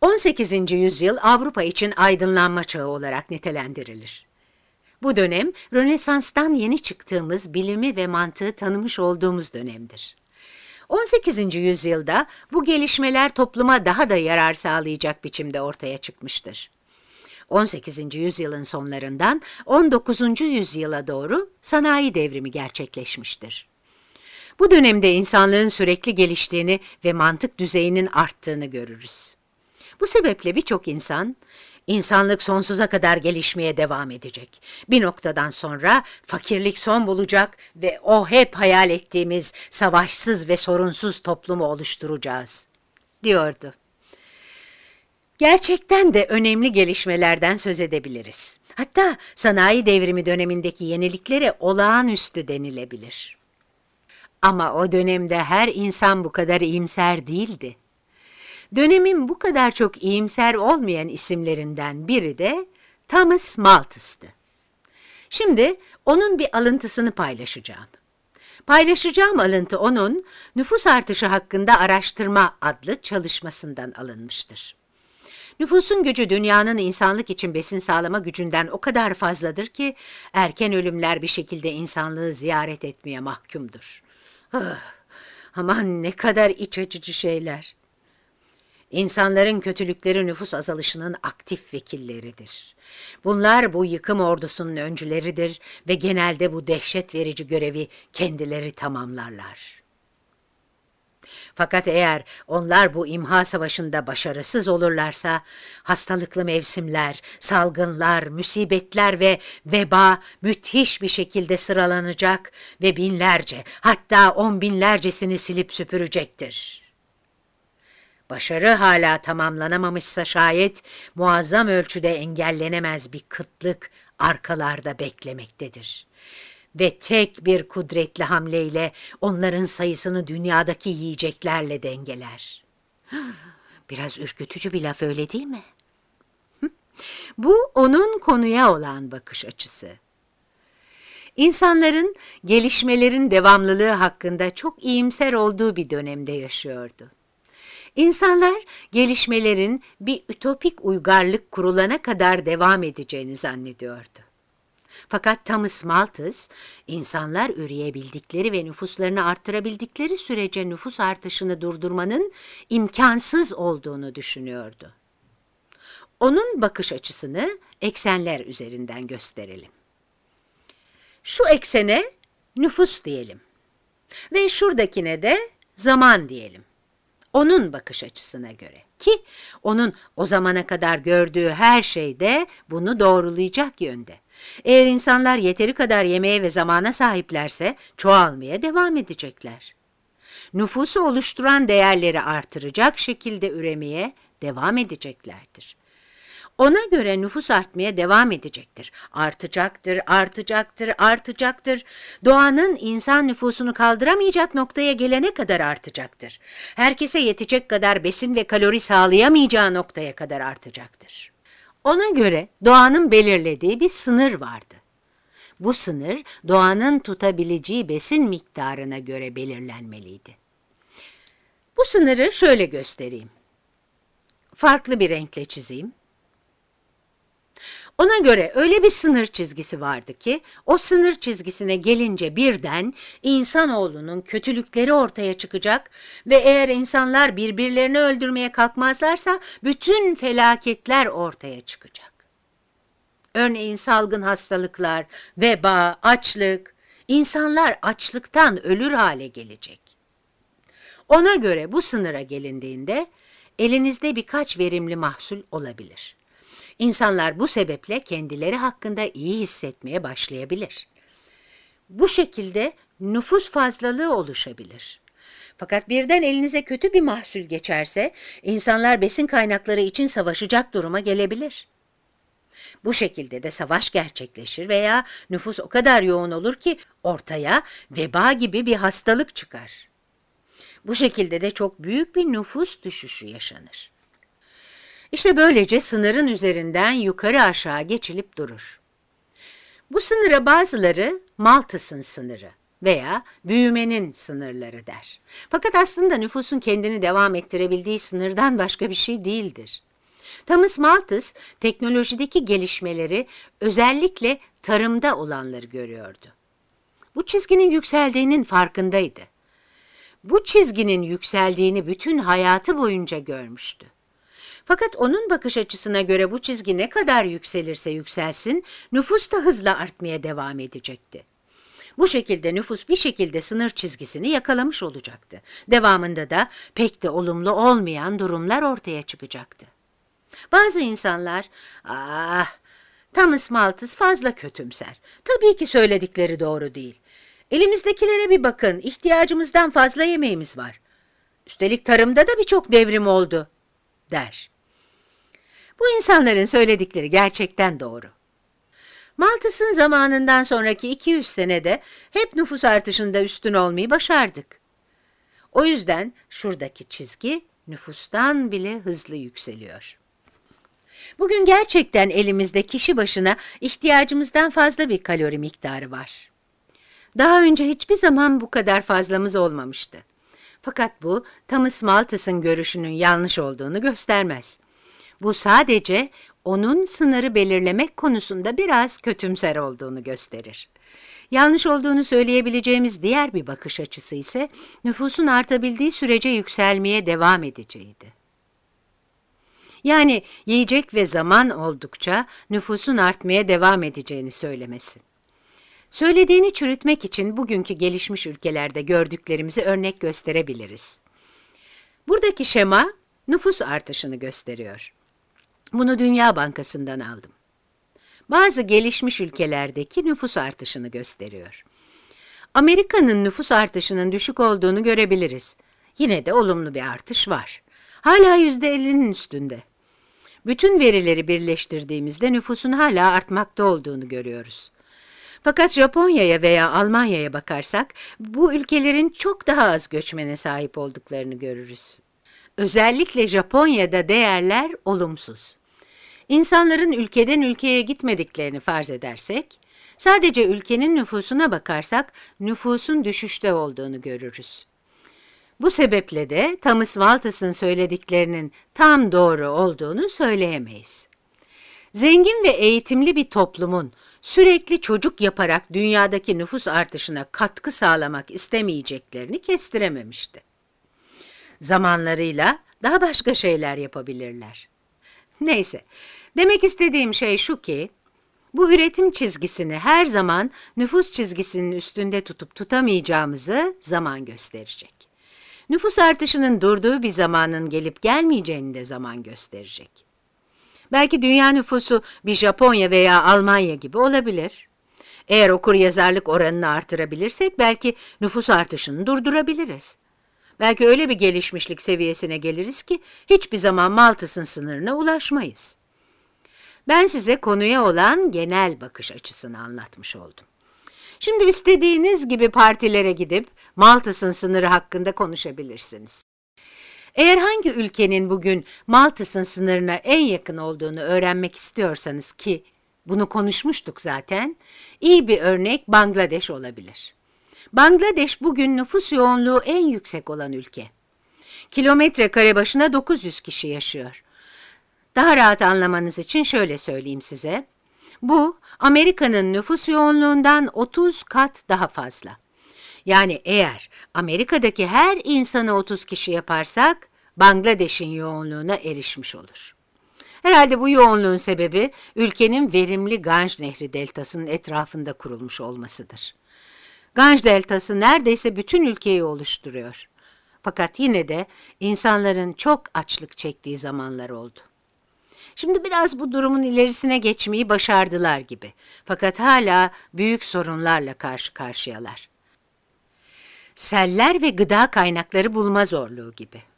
18. yüzyıl Avrupa için aydınlanma çağı olarak nitelendirilir. Bu dönem Rönesans'tan yeni çıktığımız bilimi ve mantığı tanımış olduğumuz dönemdir. 18. yüzyılda bu gelişmeler topluma daha da yarar sağlayacak biçimde ortaya çıkmıştır. 18. yüzyılın sonlarından 19. yüzyıla doğru sanayi devrimi gerçekleşmiştir. Bu dönemde insanlığın sürekli geliştiğini ve mantık düzeyinin arttığını görürüz. Bu sebeple birçok insan, insanlık sonsuza kadar gelişmeye devam edecek. Bir noktadan sonra fakirlik son bulacak ve o hep hayal ettiğimiz savaşsız ve sorunsuz toplumu oluşturacağız, diyordu. Gerçekten de önemli gelişmelerden söz edebiliriz. Hatta sanayi devrimi dönemindeki yeniliklere olağanüstü denilebilir. Ama o dönemde her insan bu kadar iyimser değildi. Dönemin bu kadar çok iyimser olmayan isimlerinden biri de Thomas Malthus'tı. Şimdi onun bir alıntısını paylaşacağım. Paylaşacağım alıntı onun Nüfus Artışı Hakkında Araştırma adlı çalışmasından alınmıştır. Nüfusun gücü dünyanın insanlık için besin sağlama gücünden o kadar fazladır ki erken ölümler bir şekilde insanlığı ziyaret etmeye mahkumdur. Ah, aman ne kadar iç açıcı şeyler. İnsanların kötülükleri nüfus azalışının aktif vekilleridir. Bunlar bu yıkım ordusunun öncüleridir ve genelde bu dehşet verici görevi kendileri tamamlarlar. Fakat eğer onlar bu imha savaşında başarısız olurlarsa, hastalıklı mevsimler, salgınlar, müsibetler ve veba müthiş bir şekilde sıralanacak ve binlerce, hatta on binlercesini silip süpürecektir.'' başarı hala tamamlanamamışsa şayet muazzam ölçüde engellenemez bir kıtlık arkalarda beklemektedir. Ve tek bir kudretli hamleyle onların sayısını dünyadaki yiyeceklerle dengeler. Biraz ürkütücü bir laf öyle değil mi? Bu onun konuya olan bakış açısı. İnsanların gelişmelerin devamlılığı hakkında çok iyimser olduğu bir dönemde yaşıyordu. İnsanlar gelişmelerin bir ütopik uygarlık kurulana kadar devam edeceğini zannediyordu. Fakat Thomas Malthus, insanlar üreyebildikleri ve nüfuslarını artırabildikleri sürece nüfus artışını durdurmanın imkansız olduğunu düşünüyordu. Onun bakış açısını eksenler üzerinden gösterelim. Şu eksene nüfus diyelim ve şuradakine de zaman diyelim onun bakış açısına göre ki onun o zamana kadar gördüğü her şey de bunu doğrulayacak yönde. Eğer insanlar yeteri kadar yemeğe ve zamana sahiplerse çoğalmaya devam edecekler. Nüfusu oluşturan değerleri artıracak şekilde üremeye devam edeceklerdir. Ona göre nüfus artmaya devam edecektir. Artacaktır, artacaktır, artacaktır. Doğanın insan nüfusunu kaldıramayacak noktaya gelene kadar artacaktır. Herkese yetecek kadar besin ve kalori sağlayamayacağı noktaya kadar artacaktır. Ona göre doğanın belirlediği bir sınır vardı. Bu sınır doğanın tutabileceği besin miktarına göre belirlenmeliydi. Bu sınırı şöyle göstereyim. Farklı bir renkle çizeyim. Ona göre öyle bir sınır çizgisi vardı ki o sınır çizgisine gelince birden insanoğlunun kötülükleri ortaya çıkacak ve eğer insanlar birbirlerini öldürmeye kalkmazlarsa bütün felaketler ortaya çıkacak. Örneğin salgın hastalıklar, veba, açlık, insanlar açlıktan ölür hale gelecek. Ona göre bu sınıra gelindiğinde elinizde birkaç verimli mahsul olabilir.'' İnsanlar bu sebeple kendileri hakkında iyi hissetmeye başlayabilir. Bu şekilde nüfus fazlalığı oluşabilir. Fakat birden elinize kötü bir mahsul geçerse insanlar besin kaynakları için savaşacak duruma gelebilir. Bu şekilde de savaş gerçekleşir veya nüfus o kadar yoğun olur ki ortaya veba gibi bir hastalık çıkar. Bu şekilde de çok büyük bir nüfus düşüşü yaşanır. İşte böylece sınırın üzerinden yukarı aşağı geçilip durur. Bu sınıra bazıları Maltısın sınırı veya büyümenin sınırları der. Fakat aslında nüfusun kendini devam ettirebildiği sınırdan başka bir şey değildir. Thomas Malthus teknolojideki gelişmeleri özellikle tarımda olanları görüyordu. Bu çizginin yükseldiğinin farkındaydı. Bu çizginin yükseldiğini bütün hayatı boyunca görmüştü. Fakat onun bakış açısına göre bu çizgi ne kadar yükselirse yükselsin, nüfus da hızla artmaya devam edecekti. Bu şekilde nüfus bir şekilde sınır çizgisini yakalamış olacaktı. Devamında da pek de olumlu olmayan durumlar ortaya çıkacaktı. Bazı insanlar, ah tam ısmaltız fazla kötümser. Tabii ki söyledikleri doğru değil. Elimizdekilere bir bakın, ihtiyacımızdan fazla yemeğimiz var. Üstelik tarımda da birçok devrim oldu, der. Bu insanların söyledikleri gerçekten doğru. Malthus'ın zamanından sonraki 200 senede hep nüfus artışında üstün olmayı başardık. O yüzden şuradaki çizgi nüfustan bile hızlı yükseliyor. Bugün gerçekten elimizde kişi başına ihtiyacımızdan fazla bir kalori miktarı var. Daha önce hiçbir zaman bu kadar fazlamız olmamıştı. Fakat bu Thomas Malthus'ın görüşünün yanlış olduğunu göstermez. Bu sadece onun sınırı belirlemek konusunda biraz kötümser olduğunu gösterir. Yanlış olduğunu söyleyebileceğimiz diğer bir bakış açısı ise nüfusun artabildiği sürece yükselmeye devam edeceğiydi. Yani yiyecek ve zaman oldukça nüfusun artmaya devam edeceğini söylemesin. Söylediğini çürütmek için bugünkü gelişmiş ülkelerde gördüklerimizi örnek gösterebiliriz. Buradaki şema nüfus artışını gösteriyor. Bunu Dünya Bankası'ndan aldım. Bazı gelişmiş ülkelerdeki nüfus artışını gösteriyor. Amerika'nın nüfus artışının düşük olduğunu görebiliriz. Yine de olumlu bir artış var. Hala %50'nin üstünde. Bütün verileri birleştirdiğimizde nüfusun hala artmakta olduğunu görüyoruz. Fakat Japonya'ya veya Almanya'ya bakarsak bu ülkelerin çok daha az göçmene sahip olduklarını görürüz. Özellikle Japonya'da değerler olumsuz. İnsanların ülkeden ülkeye gitmediklerini farz edersek, sadece ülkenin nüfusuna bakarsak nüfusun düşüşte olduğunu görürüz. Bu sebeple de Thomas Waltas'ın söylediklerinin tam doğru olduğunu söyleyemeyiz. Zengin ve eğitimli bir toplumun sürekli çocuk yaparak dünyadaki nüfus artışına katkı sağlamak istemeyeceklerini kestirememişti. Zamanlarıyla daha başka şeyler yapabilirler. Neyse, demek istediğim şey şu ki, bu üretim çizgisini her zaman nüfus çizgisinin üstünde tutup tutamayacağımızı zaman gösterecek. Nüfus artışının durduğu bir zamanın gelip gelmeyeceğini de zaman gösterecek. Belki dünya nüfusu bir Japonya veya Almanya gibi olabilir. Eğer okur yazarlık oranını artırabilirsek belki nüfus artışını durdurabiliriz. Belki öyle bir gelişmişlik seviyesine geliriz ki hiçbir zaman Maltısın sınırına ulaşmayız. Ben size konuya olan genel bakış açısını anlatmış oldum. Şimdi istediğiniz gibi partilere gidip Maltısın sınırı hakkında konuşabilirsiniz. Eğer hangi ülkenin bugün Maltısın sınırına en yakın olduğunu öğrenmek istiyorsanız ki bunu konuşmuştuk zaten, iyi bir örnek Bangladeş olabilir. Bangladeş bugün nüfus yoğunluğu en yüksek olan ülke. Kilometre kare başına 900 kişi yaşıyor. Daha rahat anlamanız için şöyle söyleyeyim size. Bu Amerika'nın nüfus yoğunluğundan 30 kat daha fazla. Yani eğer Amerika'daki her insanı 30 kişi yaparsak Bangladeş'in yoğunluğuna erişmiş olur. Herhalde bu yoğunluğun sebebi ülkenin verimli Ganj Nehri deltasının etrafında kurulmuş olmasıdır. Ganj Deltası neredeyse bütün ülkeyi oluşturuyor. Fakat yine de insanların çok açlık çektiği zamanlar oldu. Şimdi biraz bu durumun ilerisine geçmeyi başardılar gibi. Fakat hala büyük sorunlarla karşı karşıyalar. Seller ve gıda kaynakları bulma zorluğu gibi.